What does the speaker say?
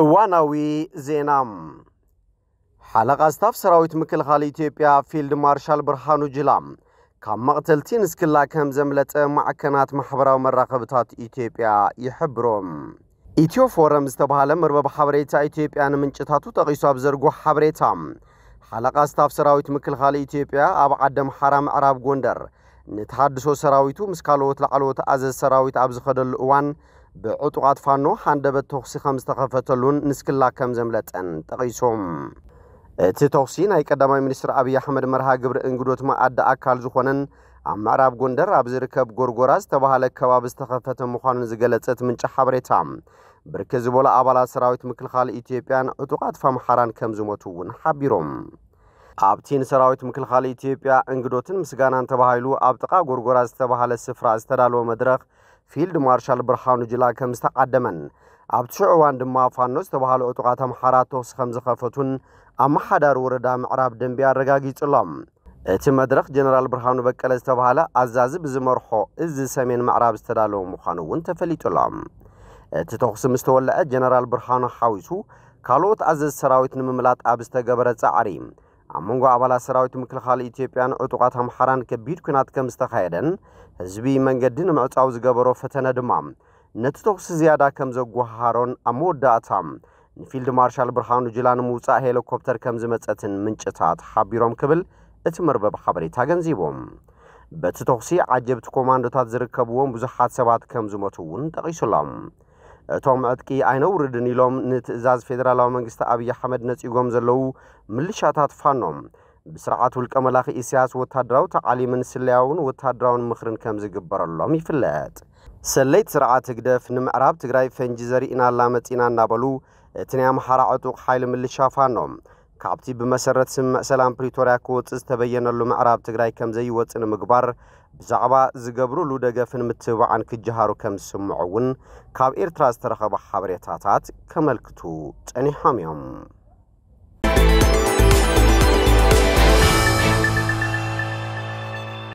እዋናዊ ዜና ሓለቓ ስታፍ ሰራዊት ምክልኻል ኢትዮጵያ ፊልድ ማርሻል ብርሃኑ ጅላ ካብ መቕተልቲ ንስክላ ከም ዘምለጠ ማዕከናት ማሕበራዊ መራኸብታት ኢትዮጵያ ይሕብሮም ኢትዮ ፎረም ዝተባሃለ መርበብ ሓበሬታ ኢትዮጵያ ንምንጭታቱ ጠቒሱ ኣብ ዘርጎ ሓበሬታ ሓለቓ ስታፍ ሰራዊት ምክልኻል ኢትዮጵያ ኣብ ዓደ ምሓራ ምዕራብ ጎንደር ንተሃድሶ ሰራዊቱ ምስ ካልኦት ላዕለዎት ኣዘዝ ሰራዊት ኣብ ዝኸደሉ እዋን ብዕጡቓት ፋኖ ሃንደበት ተኽሲ ከም ዝተኸፈተሉን ንስክላ ከም ዘምለጠን ጠቒሶም እቲ ተኽሲ ናይ ቀዳማይ ሚኒስትር ኣብዪ ኣሕመድ መርሃ ግብሪ እንግዶት መኣዲ ኣካል ዝኾነን ኣብ ምዕራብ ጎንደር ኣብ ዝርከብ ጎርጎራ ዝተባሃለ ከባቢ ዝተኸፈተ ምዃኑን ዝገለጸት ምንጪ ሓበሬታ ብርክ ዝበሎ ኣባላት ሰራዊት ምክልኻል ኢትዮጵያን ዕጡቓት ፋምሓራን ከም ዝሞቱ እውን ሓቢሮም ኣብቲ ንሰራዊት ምክልኻል ኢትዮጵያ እንግዶትን ምስጋናን ተባሂሉ ኣብ ጥቓ ጎርጎራ ዝተባሃለ ስፍራ ዝተዳለወ መድረኽ ፊልድ ማርሻል ብርሃኑ ጅላ ከም ዝተዓደመን ኣብቲ ሽዑ እዋን ድማ ፋኖ ዝተባሃሉ ዕጡቓት ኣምሓራ ተኩስ ከም ዝኸፈቱን ኣመሓዳሪ ወረዳ ምዕራብ ደንቢ ኣረጋጊጹ ኣሎም እቲ መድረኽ ጀነራል ብርሃኑ በቀለ ዝተባሃለ ኣዛዚ ብዝመርሖ እዚ ሰሜን ምዕራብ ዝተዳለወ ምዃኑ እውን ተፈሊጡሎም እቲ ተኹስ ምስ ተወልዐ ጀነራል ብርሃኑ ሓዊሱ ካልኦት ኣዘዚ ሰራዊት ንምምላጥ ኣብ ዝተገበረ ጻዕሪ ኣብ መንጎ ኣባላት ሰራዊት ምክልኻል ኢትዮጵያን ዕጡቃት ኣምሓራን ከቢድ ኩናት ከም ዝተኻየደን ህዝቢ መንገዲ ንምዕፃው ዝገበሮ ፈተነ ድማ ነቲ ተኽሲ ዝያዳ ከም ዘጓሃሮን ኣብ መወዳእታ ንፊልድ ማርሻል ብርሃኑ ጅላ ንምውፃእ ሄሊኮፕተር ከም ዝመፀትን ምንጭታት ሓቢሮም ክብል እቲ መርበብ ሓበሬታ ገንዚቦም በቲ ተኽሲ ዓጀብቲ ኮማንዶታት ዝርከብዎም ብዙሓት ሰባት ከም ዝሞቱ እውን ጠቒሱሎም እቶም ዕጥቂ ኣይነውርድን ኢሎም ንትእዛዝ ፌደራላዊ መንግስቲ ኣብዪ ኣሕመድ ነጺጎም ዘለዉ ምልሻታት ፋኖም ብስርዓት ውልቀ መላኺ እስያስ ወታደራዊ ተዓሊምን ስለያውን ወታደራውን ምኽርን ከም ዝግበረሎም ይፍለጥ ሰለይቲ ስርዓት ህግደፍ ንምዕራብ ትግራይ ፈንጂ ዘርኢና ላመፂና እናበሉ እቲ ናይ ኣምሓራ ዕጡቕ ሓይሊ ምልሻ ፋኖም ካብቲ ብመሰረት ስምምዕ ሰላም ፕሪቶርያ ክወፅእ ዝተበየነሉ ምዕራብ ትግራይ ከም ዘይወፅእ ንምግባር ብዛዕባ ዝገብሩሉ ደገፍን ምትብባዕን ክጅሃሩ ከም ዝስምዑ እውን ካብ ኤርትራ ዝተረኸቡ ሓበሬታታት ከመልክቱ ጸኒሖም እዮም